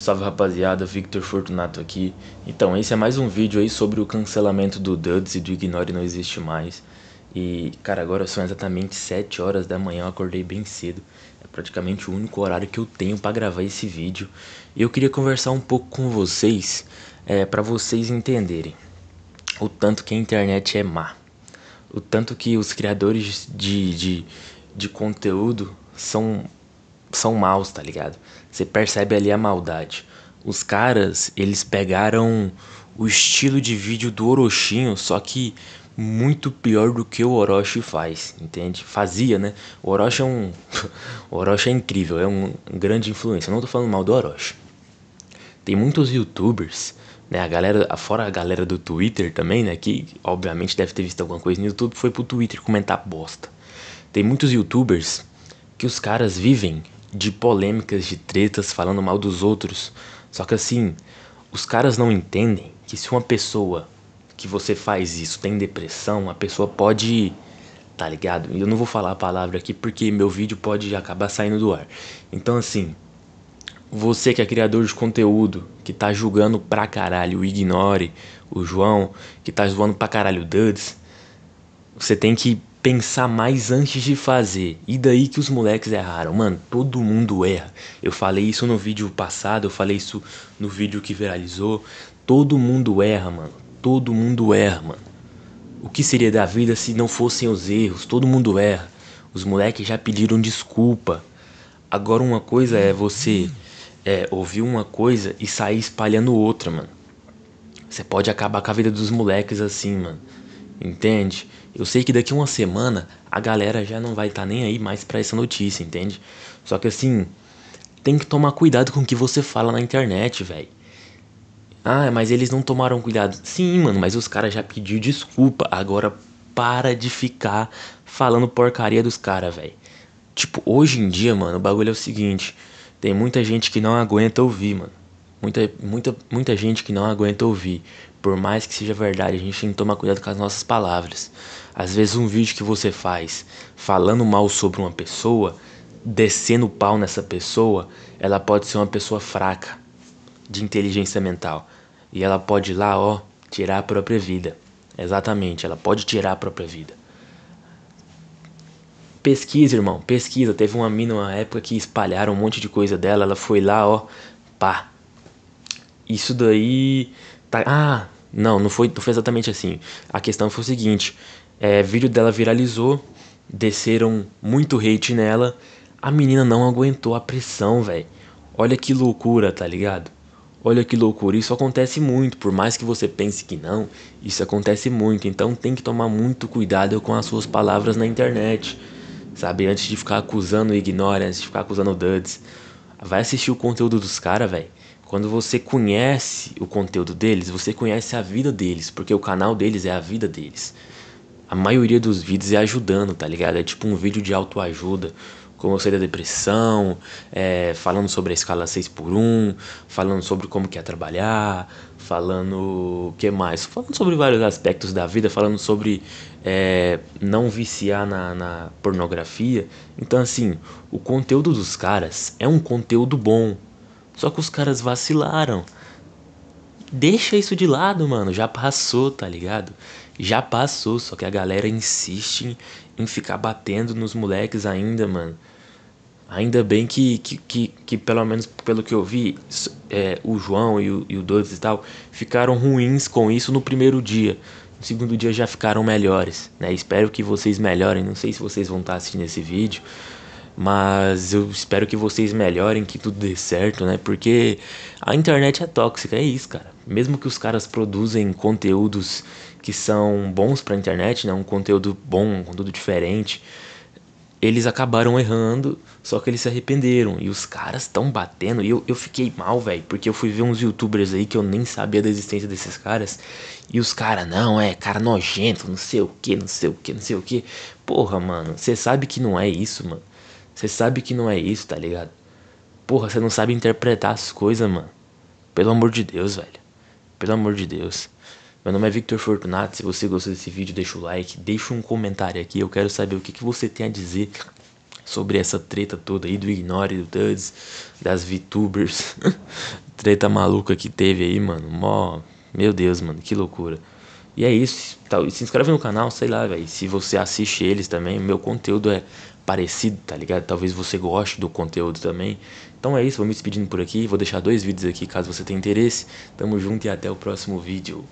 Salve rapaziada, Victor Fortunato aqui. Então, esse é mais um vídeo aí sobre o cancelamento do Duds e do Ignore Não Existe Mais. E, cara, agora são exatamente 7 horas da manhã, eu acordei bem cedo. É praticamente o único horário que eu tenho para gravar esse vídeo. E eu queria conversar um pouco com vocês, é, para vocês entenderem o tanto que a internet é má. O tanto que os criadores de, de, de conteúdo são são maus, tá ligado? Você percebe ali a maldade. Os caras, eles pegaram o estilo de vídeo do Orochinho, só que muito pior do que o Orochi faz, entende? Fazia, né? O Orochi é um. o Orochi é incrível, é um grande influência. não tô falando mal do Orochi. Tem muitos youtubers, né? A galera, fora a galera do Twitter também, né? Que obviamente deve ter visto alguma coisa no YouTube, foi pro Twitter comentar bosta. Tem muitos youtubers que os caras vivem de polêmicas, de tretas, falando mal dos outros. Só que assim, os caras não entendem que se uma pessoa que você faz isso tem depressão, a pessoa pode. Tá ligado? Eu não vou falar a palavra aqui porque meu vídeo pode acabar saindo do ar. Então assim, você que é criador de conteúdo, que tá julgando pra caralho o Ignore, o João, que tá zoando pra caralho o Duds, você tem que pensar mais antes de fazer. E daí que os moleques erraram. Mano, todo mundo erra. Eu falei isso no vídeo passado, eu falei isso no vídeo que viralizou. Todo mundo erra, mano. Todo mundo erra, mano. O que seria da vida se não fossem os erros? Todo mundo erra. Os moleques já pediram desculpa. Agora uma coisa é você é, ouvir uma coisa e sair espalhando outra, mano. Você pode acabar com a vida dos moleques assim, mano entende? Eu sei que daqui uma semana a galera já não vai estar tá nem aí mais para essa notícia, entende? Só que assim, tem que tomar cuidado com o que você fala na internet, velho. Ah, mas eles não tomaram cuidado. Sim, mano, mas os caras já pediu desculpa. Agora para de ficar falando porcaria dos caras, velho. Tipo, hoje em dia, mano, o bagulho é o seguinte. Tem muita gente que não aguenta ouvir, mano. Muita, muita, muita gente que não aguenta ouvir. Por mais que seja verdade, a gente tem que tomar cuidado com as nossas palavras. Às vezes um vídeo que você faz falando mal sobre uma pessoa, descendo o pau nessa pessoa, ela pode ser uma pessoa fraca de inteligência mental. E ela pode ir lá, ó, tirar a própria vida. Exatamente, ela pode tirar a própria vida. Pesquisa, irmão, pesquisa. Teve uma mina uma época que espalharam um monte de coisa dela, ela foi lá, ó, pá. Isso daí Tá, ah, não, não foi, não foi exatamente assim. A questão foi o seguinte: é, vídeo dela viralizou, desceram muito hate nela. A menina não aguentou a pressão, velho. Olha que loucura, tá ligado? Olha que loucura, isso acontece muito, por mais que você pense que não, isso acontece muito, então tem que tomar muito cuidado com as suas palavras na internet, sabe? Antes de ficar acusando o Ignore, antes de ficar acusando o Duds, vai assistir o conteúdo dos caras, velho. Quando você conhece o conteúdo deles, você conhece a vida deles, porque o canal deles é a vida deles. A maioria dos vídeos é ajudando, tá ligado? É tipo um vídeo de autoajuda, como eu sei da depressão, é, falando sobre a escala 6x1, falando sobre como que é trabalhar, falando o que mais? Falando sobre vários aspectos da vida, falando sobre é, não viciar na, na pornografia. Então, assim, o conteúdo dos caras é um conteúdo bom, só que os caras vacilaram. Deixa isso de lado, mano. Já passou, tá ligado? Já passou, só que a galera insiste em, em ficar batendo nos moleques ainda, mano. Ainda bem que, que, que, que, pelo menos pelo que eu vi, é, o João e o, e o e tal ficaram ruins com isso no primeiro dia. No segundo dia já ficaram melhores, né? Espero que vocês melhorem. Não sei se vocês vão estar assistindo esse vídeo, mas eu espero que vocês melhorem, que tudo dê certo, né? Porque a internet é tóxica, é isso, cara. Mesmo que os caras produzem conteúdos que são bons pra internet, né? Um conteúdo bom, um conteúdo diferente. Eles acabaram errando, só que eles se arrependeram. E os caras estão batendo. E eu, eu fiquei mal, velho. Porque eu fui ver uns youtubers aí que eu nem sabia da existência desses caras. E os caras, não, é cara nojento, não sei o que, não sei o que, não sei o que. Porra, mano, você sabe que não é isso, mano. Você sabe que não é isso, tá ligado? Porra, você não sabe interpretar as coisas, mano. Pelo amor de Deus, velho. Pelo amor de Deus. Meu nome é Victor Fortunato. Se você gostou desse vídeo, deixa o like, deixa um comentário aqui. Eu quero saber o que, que você tem a dizer sobre essa treta toda aí do Ignore, do Duds, das VTubers. treta maluca que teve aí, mano. Mó. Meu Deus, mano, que loucura. E é isso. Tá, se inscreve no canal, sei lá, velho. Se você assiste eles também, meu conteúdo é parecido, tá ligado? Talvez você goste do conteúdo também. Então é isso, vou me despedindo por aqui, vou deixar dois vídeos aqui caso você tenha interesse. Tamo junto e até o próximo vídeo.